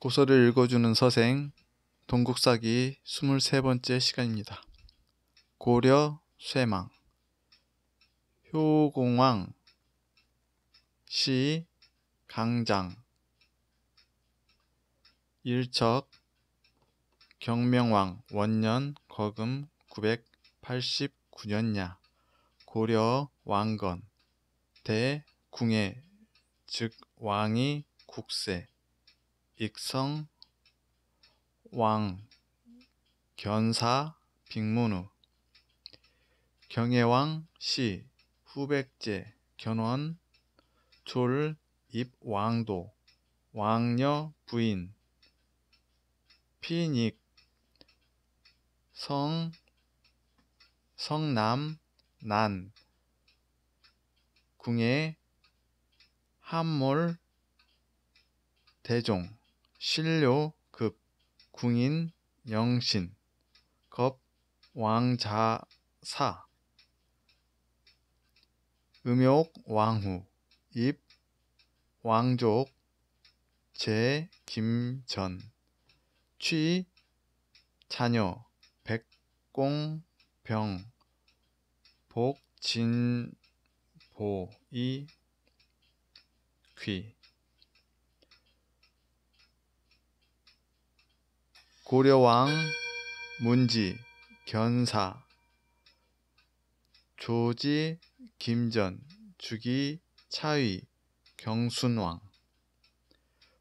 고서를 읽어주는 서생 동국사기 23번째 시간입니다. 고려 쇠망 효공왕 시 강장 일척 경명왕 원년 거금 989년야 고려 왕건 대궁예 즉 왕이 국세 익성, 왕, 견사, 빅문우, 경혜왕, 씨 후백제, 견원, 졸, 입왕도, 왕녀, 부인, 피닉, 성, 성남, 난, 궁예, 함몰 대종 신료급 궁인 영신 겁 왕자사 음욕 왕후 입 왕족 제 김전 취 자녀 백공병 복진보이 귀 고려왕 문지 견사 조지 김전 주기 차위 경순왕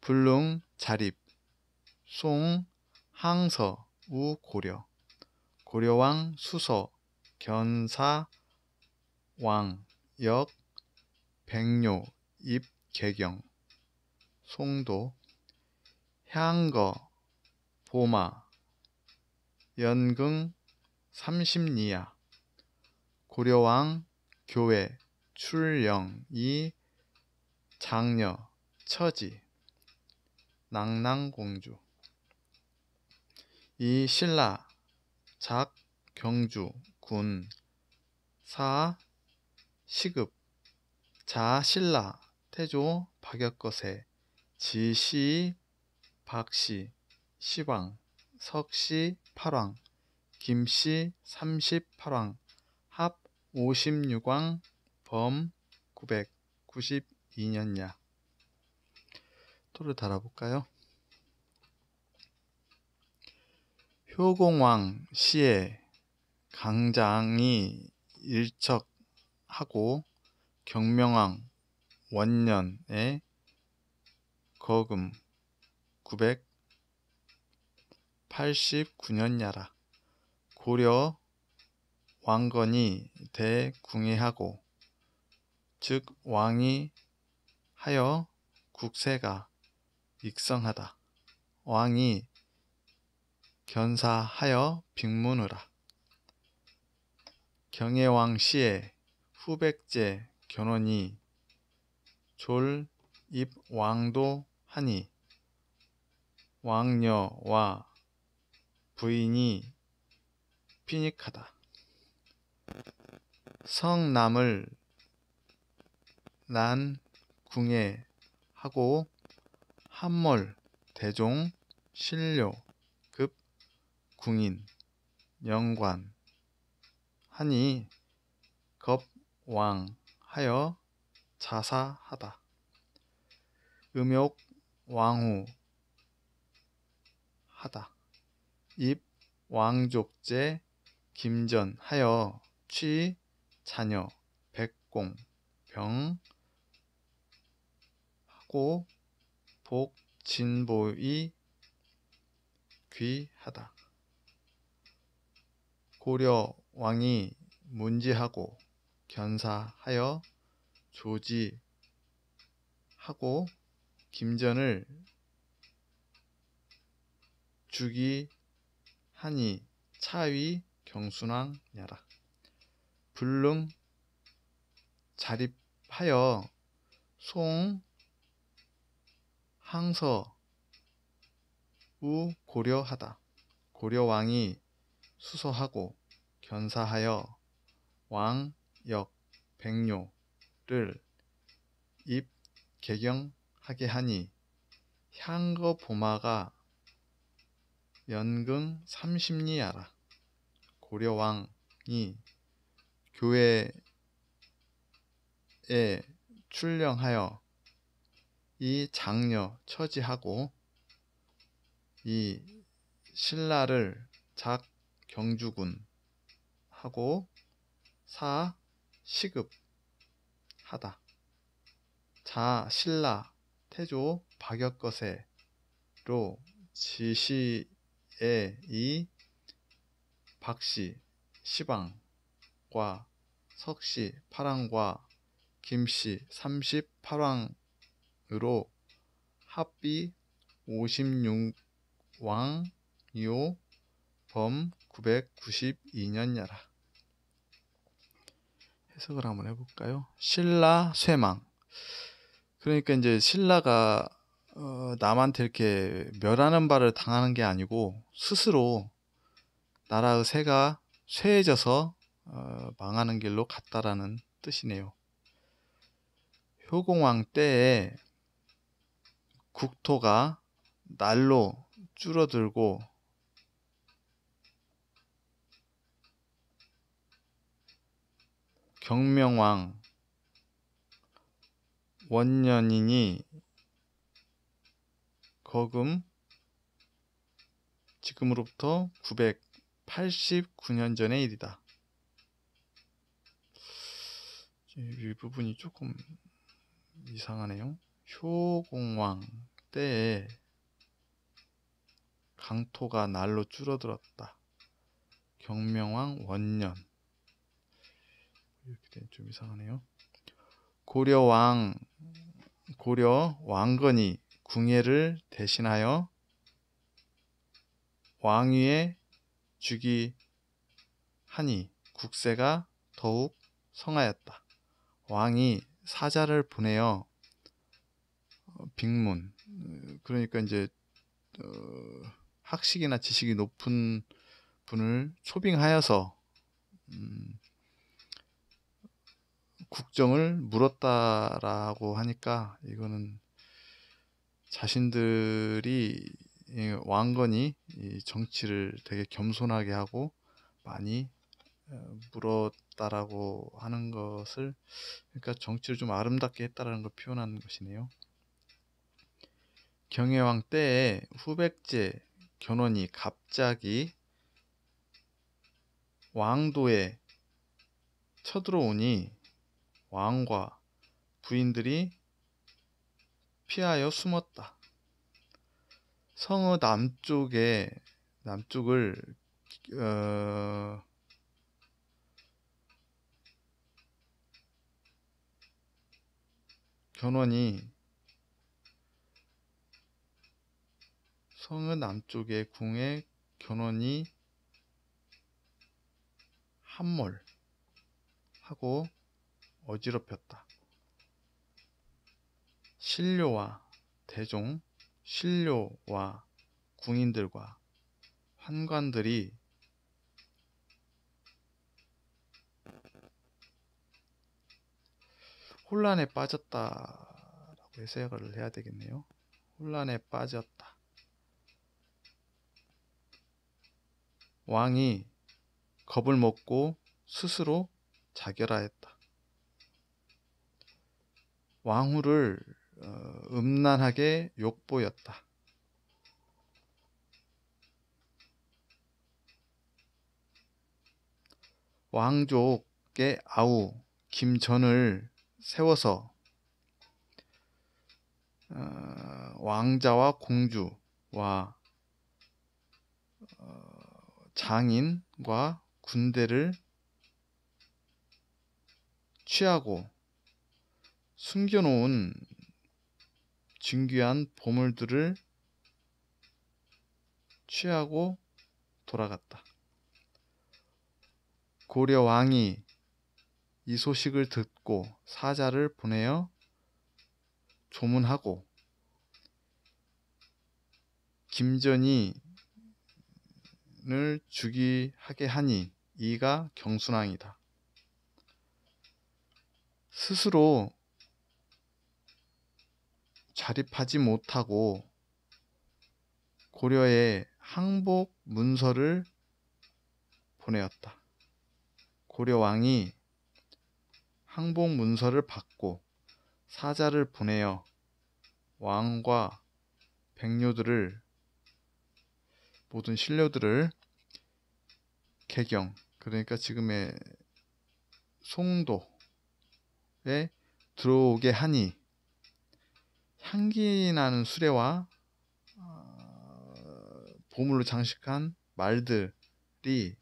불릉 자립 송 항서 우고려 고려왕 수서 견사 왕 역 백료 입개경 송도 향거 보마, 연금, 삼십리야, 고려왕, 교회, 출령, 이, 장녀, 처지, 낭낭공주, 이, 신라, 작, 경주, 군, 사, 시급, 자, 신라, 태조, 박역거세, 지시, 박씨, 시왕, 석씨 8왕, 김씨 38왕, 합 56왕, 범 992년야. 토를 달아볼까요? 효공왕 시에 강장이 일척하고 경명왕 원년에 거금 900 89년야라 고려 왕건이 대궁예하고 즉 왕이 하여 국세가 익성하다. 왕이 견사하여 빅문으라. 경혜왕 씨의 후백제 견훤이 졸입왕도 하니 왕녀와 부인이 피닉하다. 성남을 난 궁예 하고 한몰 대종 신료 급 궁인 영관 하니 겁왕 하여 자사하다. 음욕 왕후 하다. 입, 왕족제, 김전, 하여, 취, 자녀, 백공, 병, 하고, 복, 진보이, 귀하다. 고려 왕이 문지하고 견사하여 조지하고 김전을 죽이 하니 차위 경순왕 야라 불릉 자립하여 송 항서 우 고려하다 고려왕이 수소하고 견사하여 왕역 백료를 입 개경하게 하니 향거 보마가 연금 삼십리야라 고려왕이 교회에 출령하여 이 장녀 처지하고 이 신라를 작 경주군 하고 사 시급 하다 자 신라 태조 박역거세로 지시 에, 이, 박씨, 시방, 과, 석씨, 파랑과, 김씨, 38왕으로 합비 56왕 이오 범 992년야라. 해석을 한번 해볼까요? 신라 쇠망. 그러니까 이제 신라가 어, 남한테 이렇게 멸하는 바를 당하는 게 아니고 스스로 나라의 새가 쇠해져서 어, 망하는 길로 갔다라는 뜻이네요. 효공왕 때에 국토가 날로 줄어들고 경명왕 원년이니 거금 지금으로부터 989년 전의 일이다. 윗부분이 조금 이상하네요. 효공왕 때에 강토가 날로 줄어들었다. 경명왕 원년 이렇게 좀 이상하네요. 고려왕 고려 왕건이 궁예를 대신하여 왕위에 주기 하니 국세가 더욱 성하였다. 왕이 사자를 보내어 빅문 어, 그러니까 이제 어, 학식이나 지식이 높은 분을 초빙하여서 음, 국정을 물었다라고 하니까 이거는 자신들이 왕건이 정치를 되게 겸손하게 하고 많이 어, 물었다라고 하는 것을 그러니까 정치를 좀 아름답게 했다라는 걸 표현하는 것이네요. 경혜왕 때에 후백제 견훤이 갑자기 왕도에 쳐들어오니 왕과 부인들이 피하여 숨었다. 성어 남쪽에 남쪽을 어, 견훤이 성의 남쪽에 궁에 견훤이 함몰하고 어지럽혔다. 신료와 대종, 신료와 궁인들과 환관들이 혼란에 빠졌다라고 해석을 해야 되겠네요. 혼란에 빠졌다. 왕이 겁을 먹고 스스로 자결하였다. 왕후를 어, 음란하게 욕보였다. 왕족의 아우 김전을 세워서 어, 왕자와 공주와 어, 장인과 군대를 취하고 숨겨놓은 증귀한 보물들을 취하고 돌아갔다. 고려 왕이 이 소식을 듣고 사자를 보내어 조문하고 김전이를 죽이하게 하니 이가 경순왕이다. 스스로 자립하지 못하고 고려에 항복 문서를 보내었다. 고려 왕이 항복 문서를 받고 사자를 보내어 왕과 백료들을 모든 신료들을 개경 그러니까 지금의 송도에 들어오게 하니 향기 나는 수레와 어, 보물로 장식한 말들이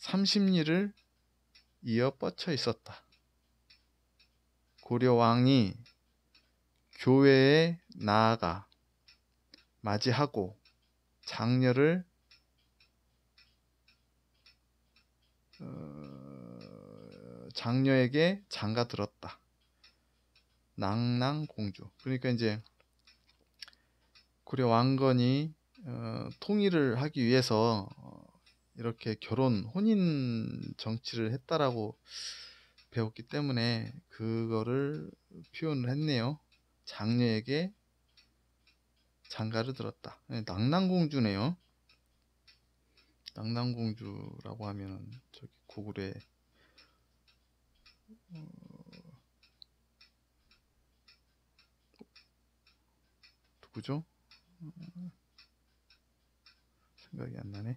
30리를 이어 뻗쳐 있었다. 고려 왕이 교회에 나아가 맞이하고 장녀를 어, 장녀에게 장가 들었다. 낭낭공주. 그러니까 이제 고려 왕건이 어, 통일을 하기 위해서 어, 이렇게 결혼 혼인 정치를 했다라고 배웠기 때문에 그거를 표현을 했네요. 장녀에게 장가를 들었다. 네, 낭낭공주네요. 낭낭공주라고 하면 저기 고구려에 누구죠? 음, 생각이 안 나네.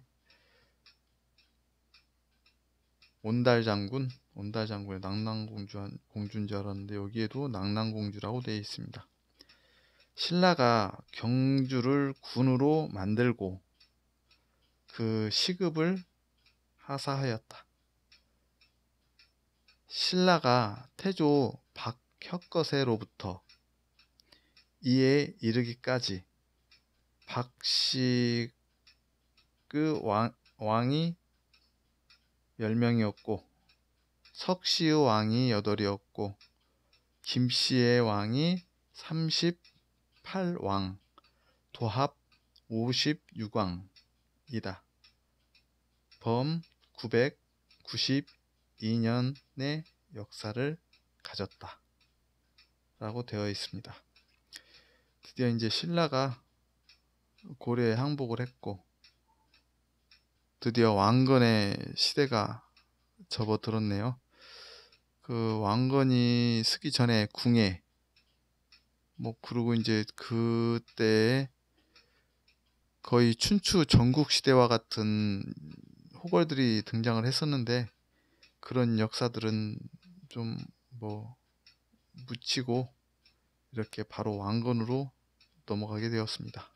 온달 장군, 온달 장군의 낭낭공주 공주인 줄 알았는데 여기에도 낭낭공주라고 되어 있습니다. 신라가 경주를 군으로 만들고 그 시급을 하사하였다. 신라가 태조 박혁거세로부터 이에 이르기까지 박식 의 왕, 왕이 10명이었고 석씨의 왕이 8이었고 김씨의 왕이 38왕 도합 56왕이다. 범 992년의 역사를 가졌다. 라고 되어 있습니다. 드디어 이제 신라가 고려에 항복을 했고 드디어 왕건의 시대가 접어들었네요. 그 왕건이 쓰기 전에 궁예뭐 그리고 이제 그때 거의 춘추 전국 시대와 같은 호걸들이 등장을 했었는데 그런 역사들은 좀 뭐 묻히고 이렇게 바로 왕건으로 넘어가게 되었습니다.